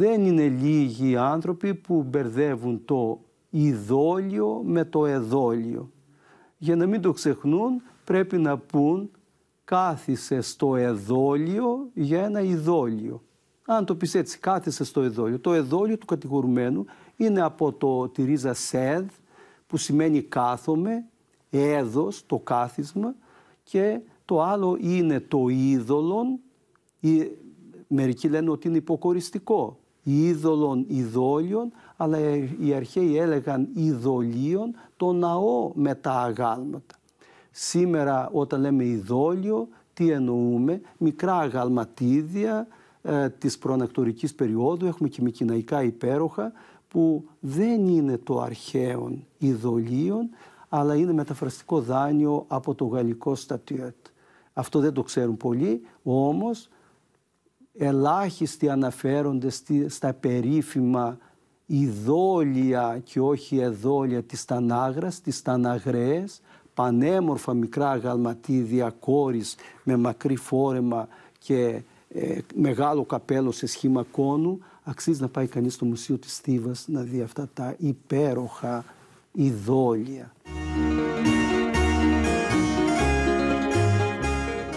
δεν είναι λίγοι οι άνθρωποι που μπερδεύουν το ειδόλιο με το εδόλιο. Για να μην το ξεχνούν πρέπει να πούν κάθισε στο εδόλιο για ένα ειδόλιο. Αν το πεις έτσι, κάθισε στο εδόλιο. Το εδόλιο του κατηγορουμένου είναι από το, τη ρίζα σεδ που σημαίνει κάθομαι, έδος, το κάθισμα και το άλλο είναι το είδωλον, μερικοί λένε ότι είναι υποκοριστικό είδωλων ειδόλιων, αλλά οι αρχαίοι έλεγαν ειδωλίων, το ναό με τα αγάλματα. Σήμερα όταν λέμε ιδόλιο, τι εννοούμε, μικρά αγαλματίδια ε, της προανακτορικής περίοδου, έχουμε και μικυναϊκά υπέροχα, που δεν είναι το αρχαίον ειδωλίων, αλλά είναι μεταφραστικό δάνειο από το γαλλικό στατιέτ. Αυτό δεν το ξέρουν πολλοί, όμως ελάχιστοι αναφέρονται στα περίφημα ειδόλια και όχι εδόλια της Τανάγρας, της Ταναγρέες, πανέμορφα μικρά γαλματίδια κόρης με μακρύ φόρεμα και ε, μεγάλο καπέλο σε σχήμα κόνου. Αξίζει να πάει κανείς στο Μουσείο της Στίβας να δει αυτά τα υπέροχα ειδόλια.